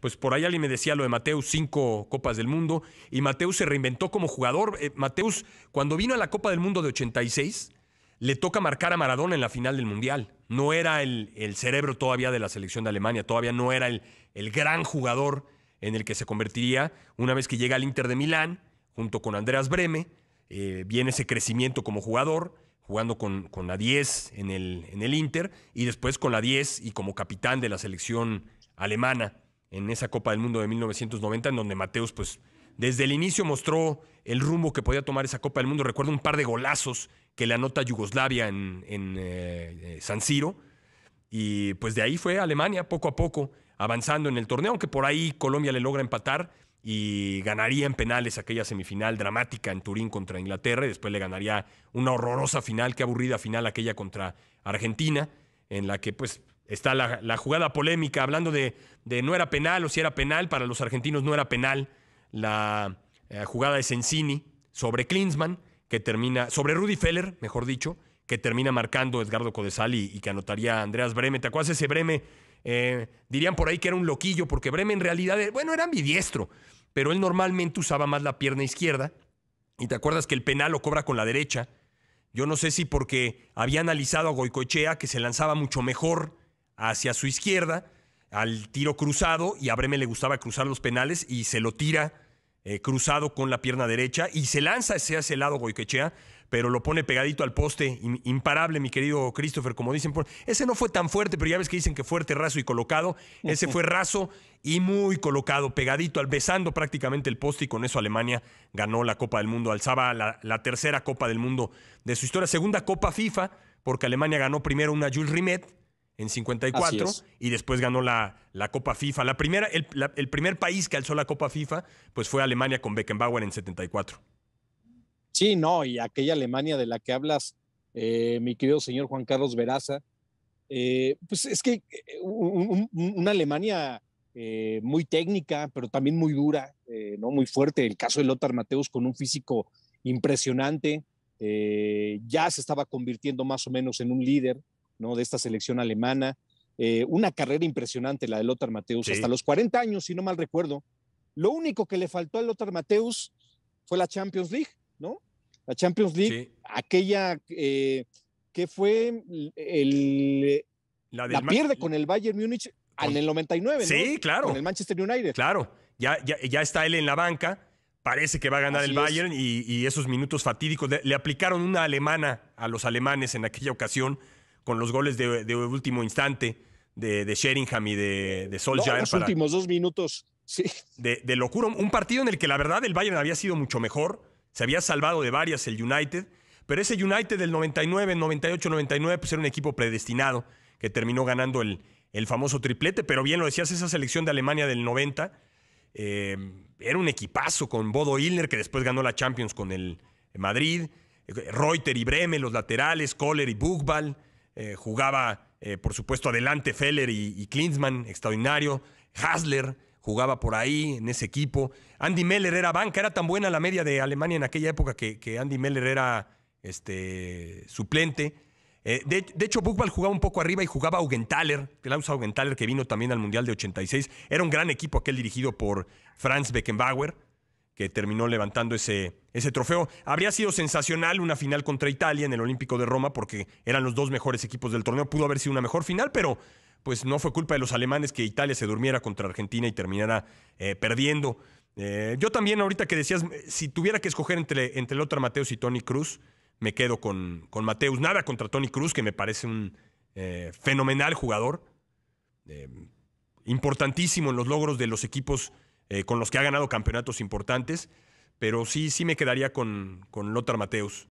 pues por ahí alguien me decía lo de Mateus, cinco Copas del Mundo, y Mateus se reinventó como jugador. Eh, Mateus, cuando vino a la Copa del Mundo de 86, le toca marcar a Maradona en la final del Mundial. No era el, el cerebro todavía de la selección de Alemania, todavía no era el, el gran jugador en el que se convertiría una vez que llega al Inter de Milán, junto con Andreas Breme, eh, viene ese crecimiento como jugador, jugando con, la 10 en el, en el, Inter y después con la 10 y como capitán de la selección alemana en esa Copa del Mundo de 1990, en donde Mateus, pues, desde el inicio mostró el rumbo que podía tomar esa Copa del Mundo. Recuerdo un par de golazos que le anota Yugoslavia en, eh, eh, San Siro. Y pues de ahí fue Alemania poco a poco avanzando en el torneo, aunque por ahí Colombia le logra empatar y ganaría en penales aquella semifinal dramática en Turín contra Inglaterra y después le ganaría una horrorosa final, qué aburrida final aquella contra Argentina, en la que pues Está la, jugada polémica, hablando de, no era penal o si era penal, para los argentinos no era penal, la eh, jugada de Sensini sobre Klinsmann, que termina, sobre Rudy Feller, mejor dicho, que termina marcando Edgardo Codesal y, que anotaría Andreas Breme. ¿Te acuerdas ese Breme? Eh, dirían por ahí que era un loquillo, porque Breme en realidad, eh, bueno, era ambidiestro, pero él normalmente usaba más la pierna izquierda. Y te acuerdas que el penal lo cobra con la derecha. Yo no sé si porque había analizado a Goicoechea, que se lanzaba mucho mejor hacia su izquierda al tiro cruzado y a Breme le gustaba cruzar los penales y se lo tira eh, cruzado con la pierna derecha y se lanza hacia ese lado goiquechea pero lo pone pegadito al poste, imparable mi querido Christopher, como dicen, ese no fue tan fuerte, pero ya ves que dicen que fuerte, raso y colocado, ese fue raso y muy colocado, pegadito, al besando prácticamente el poste y con eso Alemania ganó la Copa del Mundo, alzaba la, la tercera Copa del Mundo de su historia, segunda Copa FIFA, porque Alemania ganó primero una Jules Rimet, en 54 y después ganó la, la, Copa FIFA. La primera, el, primer país que alzó la Copa FIFA pues fue Alemania con Beckenbauer en 74. Sí, no, y aquella Alemania de la que hablas, eh, mi querido señor Juan Carlos Veraza, eh, pues es que eh, una Alemania muy técnica, pero también muy dura, no muy fuerte. El caso de Lothar Mateus con un físico impresionante, ya se estaba convirtiendo más o menos en un líder de esta selección alemana. Eh, una carrera impresionante la de Lothar Mateus, hasta los 40 años, si no mal recuerdo. Lo único que le faltó a Lothar Mateus fue la Champions League, ¿no? La Champions League, aquella eh, que fue el... La, pierde con el Bayern Múnich en el 99, Sí, claro. Con el Manchester United. Claro, ya, ya, está él en la banca, parece que va a ganar el Bayern y, esos minutos fatídicos. le, aplicaron una alemana a los alemanes en aquella ocasión con los goles de, último instante de, Sheringham y de, de Solskjaer. los últimos dos minutos, sí. De, locura. Un partido en el que la verdad el Bayern había sido mucho mejor. Se había salvado de varias el United. Pero ese United del 99, 98, 99, pues era un equipo predestinado que terminó ganando el, el famoso triplete. Pero bien lo decías, esa selección de Alemania del 90 eh, era un equipazo con Bodo Illner, que después ganó la Champions con el Madrid. Eh, Reuter y Bremen, los laterales, Kohler y Buchbal. Eh, jugaba, eh, por supuesto, adelante Feller y, Klinsmann extraordinario. Hasler jugaba por ahí en ese equipo. Andy Meller era banca, era tan buena la media de Alemania en aquella época que, Andy Meller era este, suplente. Eh, de, hecho, Buchwald jugaba un poco arriba y jugaba Augenthaler, Klaus Augenthaler, que vino también al Mundial de 86. Era un gran equipo aquel dirigido por Franz Beckenbauer que terminó levantando ese, ese trofeo. Habría sido sensacional una final contra Italia en el Olímpico de Roma porque eran los dos mejores equipos del torneo. Pudo haber sido una mejor final, pero pues no fue culpa de los alemanes que Italia se durmiera contra Argentina y terminara eh, perdiendo. Eh, yo también ahorita que decías, eh, si tuviera que escoger entre, entre el otro Mateus y Tony Cruz, me quedo con, con Mateus. Nada contra Tony Cruz, que me parece un fenomenal jugador, importantísimo en los logros de los equipos eh, con los que ha ganado campeonatos importantes, pero sí, sí me quedaría con, con Lothar Mateus.